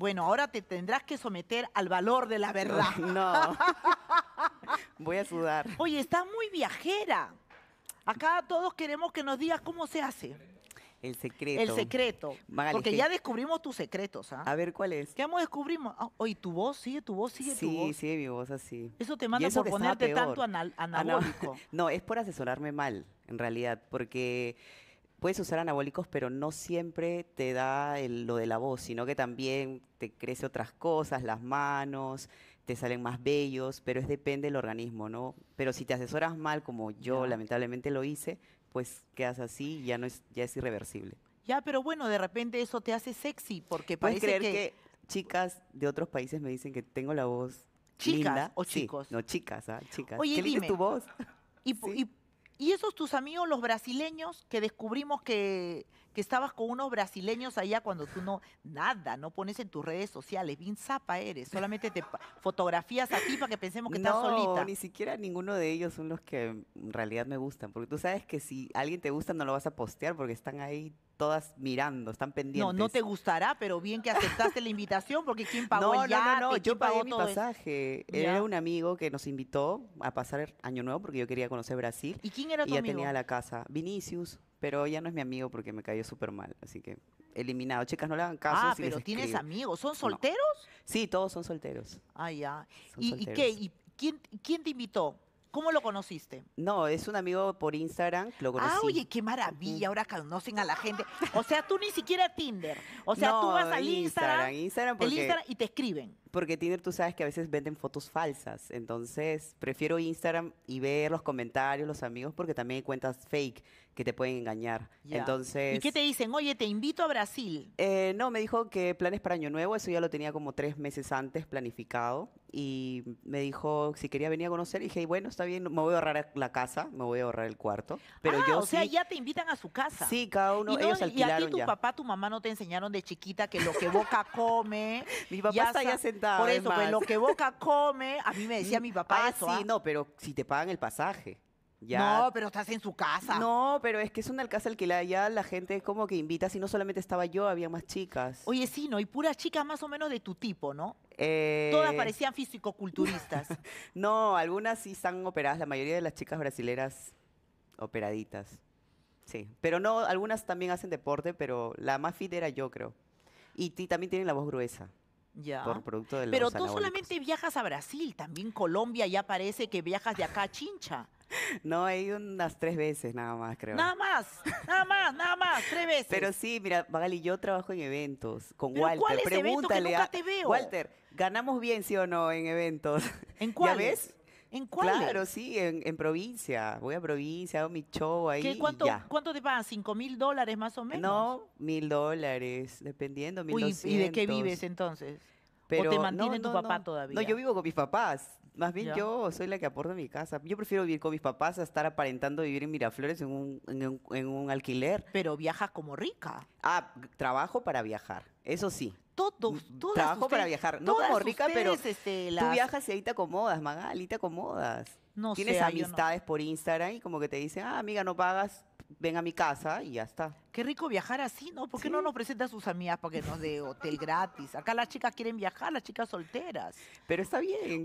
bueno, ahora te tendrás que someter al valor de la verdad. No. Voy a sudar. Oye, está muy viajera. Acá todos queremos que nos digas cómo se hace. El secreto. El secreto. Porque ya descubrimos tus secretos. ¿ah? A ver, ¿cuál es? ¿Qué hemos descubrimos? Ah, oye, tu voz sigue, tu voz sigue, tu voz. Sí, sigue mi voz así. Eso te manda por ponerte tanto analógico. Ah, no, es por asesorarme mal, en realidad. Porque puedes usar anabólicos, pero no siempre te da lo de la voz, sino que también te crece otras cosas, las manos, te salen más bellos, pero es depende del organismo, ¿no? Pero si te asesoras mal, como yo lamentablemente lo hice, pues quedas así y ya, no es, ya es irreversible. Ya, pero bueno, de repente eso te hace sexy, porque parece creer que... chicas de otros países me dicen que tengo la voz chicas o chicos. no, chicas, ¿ah? chicas. Oye, dime, tu voz? Y, y, y esos tus amigos los brasileños que descubrimos que, estabas con unos brasileños allá cuando tú no, nada, no pones en tus redes sociales, bien zapa eres, solamente te fotografías a ti para que pensemos que estás solita. No, ni siquiera ninguno de ellos son los que en realidad me gustan, porque tú sabes que si alguien te gusta no lo vas a postear porque están ahí todas mirando, están pendientes. No, no te gustará, pero bien que aceptaste la invitación, porque ¿quién pagó el No, no, yo pagué mi pasaje. Era un amigo que nos invitó a pasar Año Nuevo, porque yo quería conocer Brasil. ¿Y quién era tu y ya tenía la casa. Vinicius. Pero ya no es mi amigo porque me cayó súper mal, así que eliminado. Chicas, no le hagan caso. Ah, pero tienes amigos. ¿Son solteros? Sí, todos son solteros. Ah, ya. ¿Y, qué? ¿Y quién, quién te invitó? ¿Cómo lo conociste? No, es un amigo por Instagram, lo ah, conocí. Ah, oye, qué maravilla, ahora conocen a la gente. O sea, tú ni siquiera Tinder. O sea, tú vas al Instagram, el Instagram y te escriben. Porque Tinder tú sabes que a veces venden fotos falsas, entonces prefiero Instagram y ver los comentarios, los amigos, porque también hay cuentas fake que te pueden engañar. Entonces... ¿Y qué te dicen? Oye, te invito a Brasil. Eh, no, me dijo que planes para Año Nuevo, eso ya lo tenía como tres meses antes planificado, y me dijo si quería venir a conocer, y dije, bueno, está bien, me voy a ahorrar la casa, me voy a ahorrar el cuarto. Pero ah, yo o sea, ya te invitan a su casa. Sí, cada uno, ellos alquilaron ya. Y a tu papá, tu mamá no te enseñaron de chiquita que lo que boca come... Mi papá ya está ya sentado por eso, pues lo que Boca come, a mí me decía mi papá ah, Sí, ¿ah? no, pero si te pagan el pasaje. Ya. No, pero estás en su casa. No, pero es que es una casa alquilada. Ya la gente como que invita, si no solamente estaba yo, había más chicas. Oye, sí, ¿no? Y puras chicas más o menos de tu tipo, ¿no? Eh, Todas parecían fisicoculturistas. no, algunas sí están operadas. La mayoría de las chicas brasileras operaditas. Sí, pero no, algunas también hacen deporte, pero la más fit era yo, creo. Y, y también tienen la voz gruesa. Ya. Por producto de Pero tú solamente viajas a Brasil, también Colombia ya parece que viajas de acá a Chincha. No, he unas tres veces nada más, creo. Nada más, nada más, nada más, tres veces. Pero sí, mira, Magali, yo trabajo en eventos con Walter. ¿cuál Pregúntale evento te veo? Walter, ganamos bien, sí o no, en eventos. ¿En cuáles? ¿En cuál? Claro, sí, en, provincia. Voy a provincia, hago mi show ahí. cuánto, ¿Cuánto te pagan? ¿Cinco mil dólares más o menos? No, mil dólares, dependiendo, ¿Y de qué vives entonces? Pero, ¿O te mantiene tu papá todavía? No, yo vivo con mis papás. Más bien yo soy la que aporto mi casa. Yo prefiero vivir con mis papás a estar aparentando vivir en Miraflores en un, en un, alquiler. Pero viajas como rica. Ah, trabajo para viajar. Eso sí. Todos, mm, todas Trabajo para viajar. No como rica, pero este, tú viajas y ahí te acomodas, Ahí te acomodas. No Tienes amistades por Instagram y como que te dicen, ah, amiga, no pagas ven a mi casa y ya está. Qué rico viajar así, ¿no? ¿Por qué no nos presenta a sus amigas para que nos dé hotel gratis? Acá las chicas quieren viajar, las chicas solteras. Pero está bien.